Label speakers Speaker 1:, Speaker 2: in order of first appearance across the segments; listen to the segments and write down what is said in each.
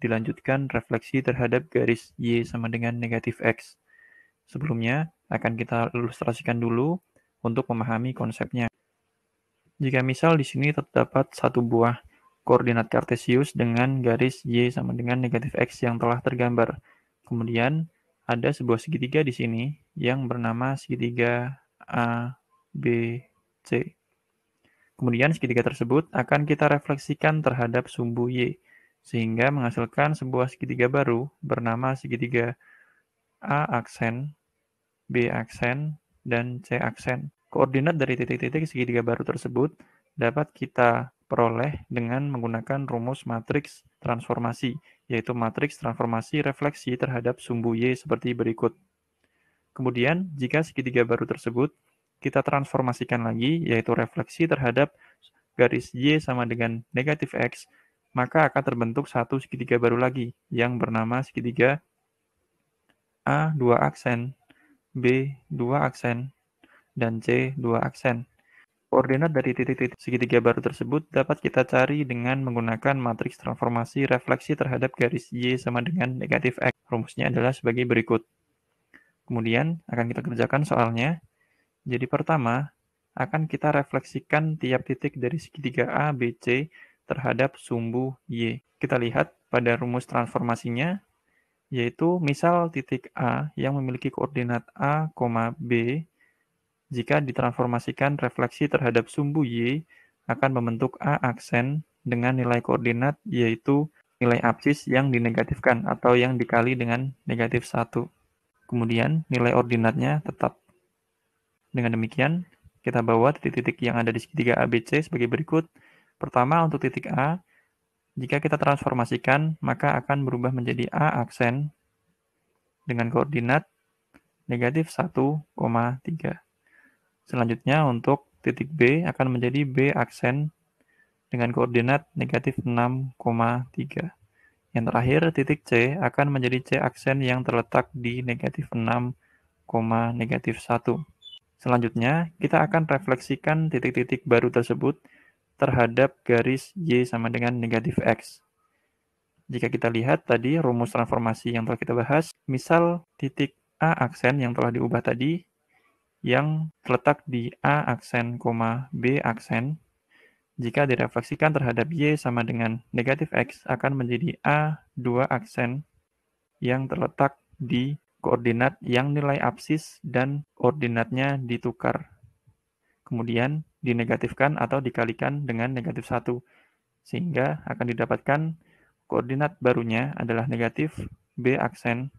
Speaker 1: dilanjutkan refleksi terhadap garis Y sama dengan negatif X. Sebelumnya, akan kita ilustrasikan dulu untuk memahami konsepnya. Jika misal di sini terdapat satu buah koordinat kartesius dengan garis Y sama dengan negatif X yang telah tergambar. Kemudian, ada sebuah segitiga di sini yang bernama segitiga A, B, C. Kemudian segitiga tersebut akan kita refleksikan terhadap sumbu Y sehingga menghasilkan sebuah segitiga baru bernama segitiga A aksen, B aksen, dan C aksen. Koordinat dari titik-titik segitiga baru tersebut dapat kita peroleh dengan menggunakan rumus matriks transformasi, yaitu matriks transformasi refleksi terhadap sumbu Y seperti berikut. Kemudian, jika segitiga baru tersebut kita transformasikan lagi, yaitu refleksi terhadap garis Y sama dengan negatif X, maka akan terbentuk satu segitiga baru lagi yang bernama segitiga A 2 aksen, B 2 aksen, dan C 2 aksen. Koordinat dari titik-titik segitiga baru tersebut dapat kita cari dengan menggunakan matriks transformasi refleksi terhadap garis Y sama dengan negatif X. Rumusnya adalah sebagai berikut. Kemudian akan kita kerjakan soalnya. Jadi pertama, akan kita refleksikan tiap titik dari segitiga A, B, C terhadap sumbu Y. Kita lihat pada rumus transformasinya, yaitu misal titik A yang memiliki koordinat A, B, jika ditransformasikan refleksi terhadap sumbu Y akan membentuk A aksen dengan nilai koordinat yaitu nilai absis yang dinegatifkan atau yang dikali dengan negatif 1. Kemudian nilai ordinatnya tetap. Dengan demikian, kita bawa titik-titik yang ada di segitiga ABC sebagai berikut. Pertama, untuk titik A, jika kita transformasikan, maka akan berubah menjadi A aksen dengan koordinat negatif 1,3. Selanjutnya, untuk titik B akan menjadi B aksen dengan koordinat negatif 6,3. Yang terakhir, titik C akan menjadi C aksen yang terletak di negatif 6, negatif 1. Selanjutnya, kita akan refleksikan titik-titik baru tersebut terhadap garis Y sama dengan negatif X. Jika kita lihat tadi rumus transformasi yang telah kita bahas, misal titik A aksen yang telah diubah tadi, yang terletak di A aksen, B aksen, jika direfleksikan terhadap Y sama dengan negatif X akan menjadi A2 aksen yang terletak di koordinat yang nilai absis dan koordinatnya ditukar kemudian dinegatifkan atau dikalikan dengan negatif 1, sehingga akan didapatkan koordinat barunya adalah negatif B aksen,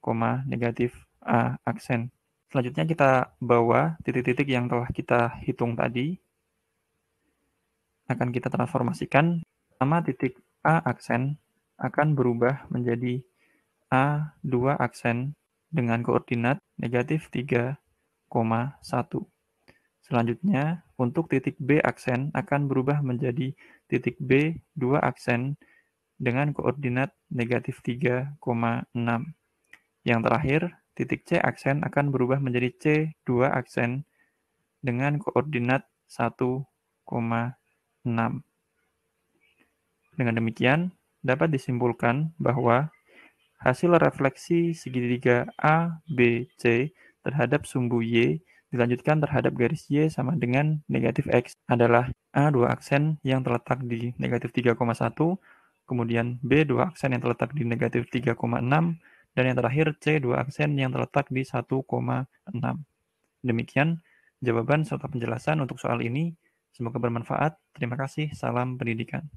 Speaker 1: koma negatif A aksen. Selanjutnya kita bawa titik-titik yang telah kita hitung tadi. Akan kita transformasikan. Nama titik A aksen akan berubah menjadi A2 aksen dengan koordinat negatif 3,1. Selanjutnya, untuk titik B aksen akan berubah menjadi titik B 2 aksen dengan koordinat negatif 3,6. Yang terakhir, titik C aksen akan berubah menjadi C 2 aksen dengan koordinat 1,6. Dengan demikian, dapat disimpulkan bahwa hasil refleksi segitiga ABC terhadap sumbu Y dilanjutkan terhadap garis Y sama dengan negatif X adalah A dua aksen yang terletak di negatif 3,1, kemudian B dua aksen yang terletak di negatif 3,6, dan yang terakhir C dua aksen yang terletak di 1,6. Demikian jawaban serta penjelasan untuk soal ini. Semoga bermanfaat. Terima kasih. Salam pendidikan.